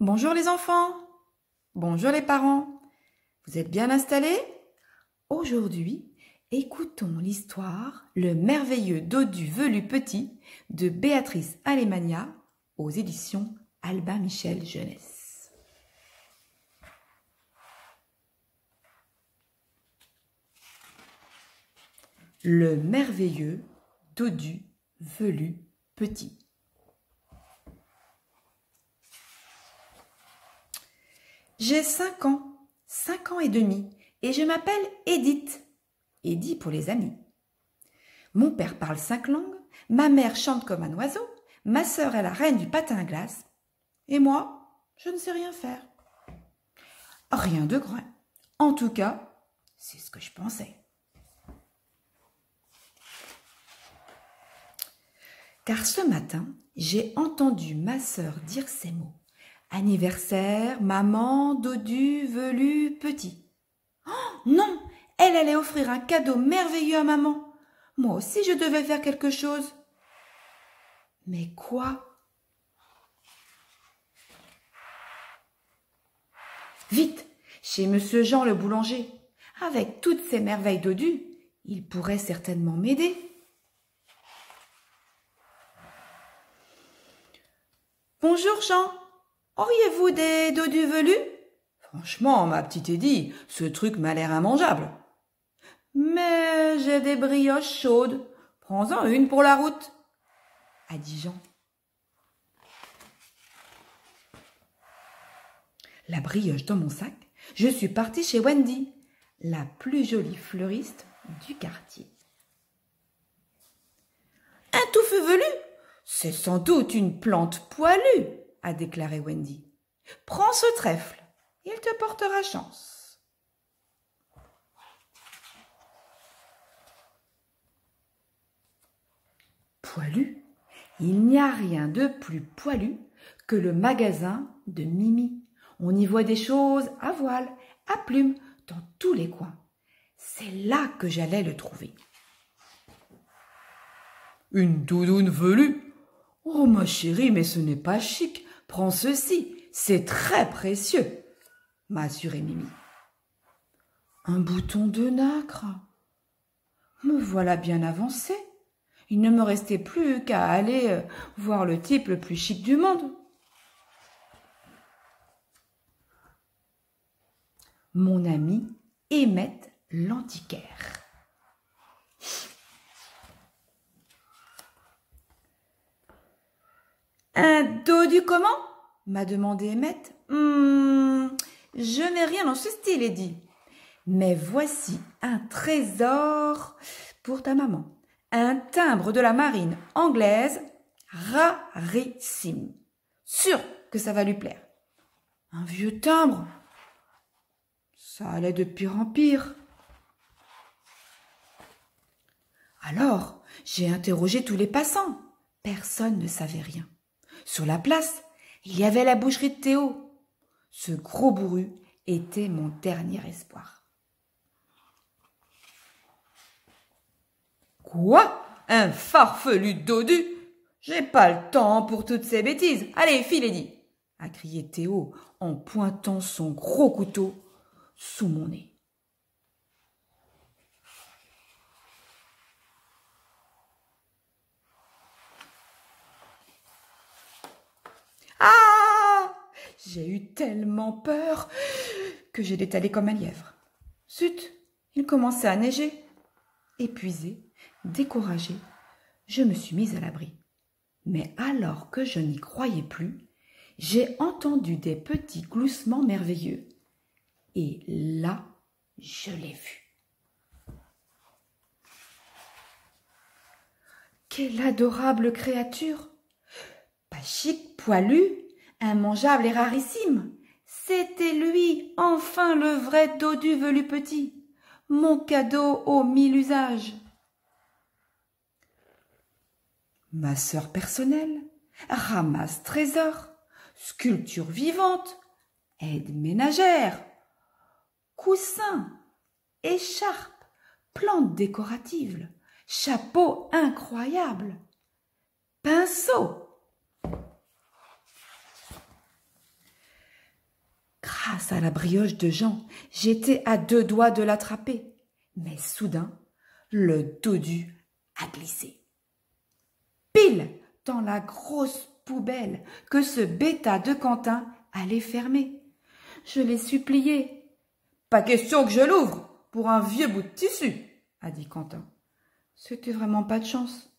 Bonjour les enfants, bonjour les parents, vous êtes bien installés Aujourd'hui, écoutons l'histoire Le merveilleux dodu velu petit de Béatrice Alemania aux éditions Albin Michel Jeunesse. Le merveilleux dodu velu petit. J'ai 5 ans, 5 ans et demi, et je m'appelle Edith. Edith pour les amis. Mon père parle cinq langues, ma mère chante comme un oiseau, ma sœur est la reine du patin à glace, et moi, je ne sais rien faire. Rien de grand. En tout cas, c'est ce que je pensais. Car ce matin, j'ai entendu ma sœur dire ces mots. Anniversaire, maman, dodu, velu, petit. Oh, non Elle allait offrir un cadeau merveilleux à maman. Moi aussi je devais faire quelque chose. Mais quoi Vite Chez Monsieur Jean le boulanger. Avec toutes ces merveilles Dodu, il pourrait certainement m'aider. Bonjour Jean Auriez-vous des dos du velu Franchement, ma petite Eddie, ce truc m'a l'air immangeable. Mais j'ai des brioches chaudes. Prends-en une pour la route. À Dijon. La brioche dans mon sac, je suis partie chez Wendy, la plus jolie fleuriste du quartier. Un touffe velu C'est sans doute une plante poilue a déclaré Wendy. Prends ce trèfle, il te portera chance. Poilu, il n'y a rien de plus poilu que le magasin de Mimi. On y voit des choses à voile, à plume, dans tous les coins. C'est là que j'allais le trouver. Une doudoune velue Oh ma chérie, mais ce n'est pas chic. Prends ceci, c'est très précieux, m'a assuré Mimi. Un bouton de nacre. Me voilà bien avancé. Il ne me restait plus qu'à aller euh, voir le type le plus chic du monde. Mon ami Émet l'antiquaire. comment m'a demandé Emmett. Hmm, je n'ai rien en ce style, Eddie. Mais voici un trésor pour ta maman. Un timbre de la marine anglaise rarissime. Sûr que ça va lui plaire. Un vieux timbre Ça allait de pire en pire. Alors, j'ai interrogé tous les passants. Personne ne savait rien. Sur la place, il y avait la boucherie de Théo. Ce gros bourru était mon dernier espoir. Quoi Un farfelu dodu J'ai pas le temps pour toutes ces bêtises. Allez, filez dit a crié Théo en pointant son gros couteau sous mon nez. J'ai eu tellement peur que j'ai détalé comme un lièvre. Zut, il commençait à neiger. Épuisée, découragée, je me suis mise à l'abri. Mais alors que je n'y croyais plus, j'ai entendu des petits gloussements merveilleux. Et là, je l'ai vu. Quelle adorable créature Pas chic, poilu. Immangeable et rarissime. C'était lui, enfin le vrai du velu petit. Mon cadeau aux mille usages. Ma sœur personnelle ramasse trésors, sculpture vivante, aide ménagère, coussins, écharpe, plantes décoratives, chapeaux incroyable, pinceau, à la brioche de Jean, j'étais à deux doigts de l'attraper. Mais soudain, le dodu a glissé. Pile dans la grosse poubelle que ce bêta de Quentin allait fermer. Je l'ai supplié. Pas question que je l'ouvre pour un vieux bout de tissu, a dit Quentin. C'était vraiment pas de chance.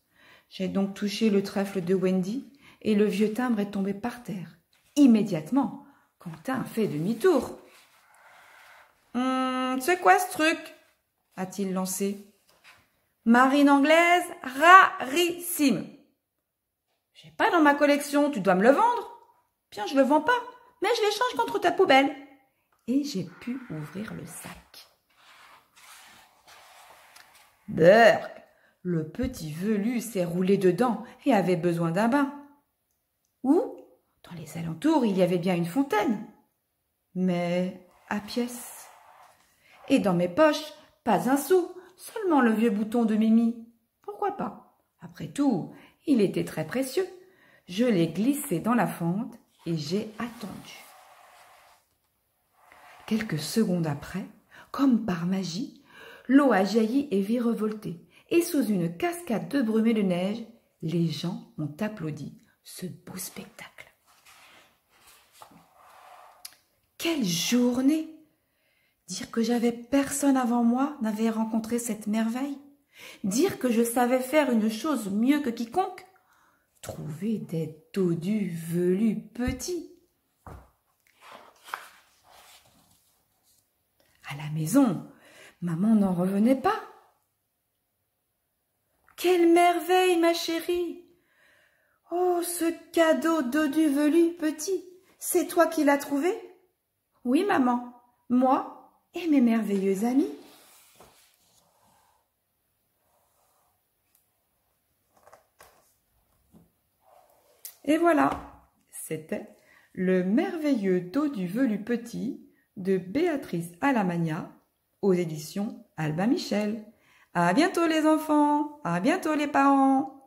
J'ai donc touché le trèfle de Wendy et le vieux timbre est tombé par terre. Immédiatement, Quentin fait demi-tour. Hum, c'est quoi ce truc a-t-il lancé. Marine anglaise rarissime. J'ai pas dans ma collection, tu dois me le vendre. Bien, je le vends pas, mais je l'échange contre ta poubelle. Et j'ai pu ouvrir le sac. Burk, le petit velu s'est roulé dedans et avait besoin d'un bain. Où dans les alentours, il y avait bien une fontaine, mais à pièces. Et dans mes poches, pas un sou, seulement le vieux bouton de Mimi. Pourquoi pas Après tout, il était très précieux. Je l'ai glissé dans la fente et j'ai attendu. Quelques secondes après, comme par magie, l'eau a jailli et vit revoltée, et sous une cascade de brumée de neige, les gens ont applaudi ce beau spectacle. Quelle journée Dire que j'avais personne avant moi n'avait rencontré cette merveille Dire que je savais faire une chose mieux que quiconque Trouver des du velus petits À la maison, maman n'en revenait pas. Quelle merveille, ma chérie Oh, ce cadeau dodu velu petit, c'est toi qui l'as trouvé oui, maman, moi et mes merveilleux amis. Et voilà, c'était le merveilleux dos du velu petit de Béatrice Alamagna aux éditions Albin Michel. À bientôt les enfants, à bientôt les parents.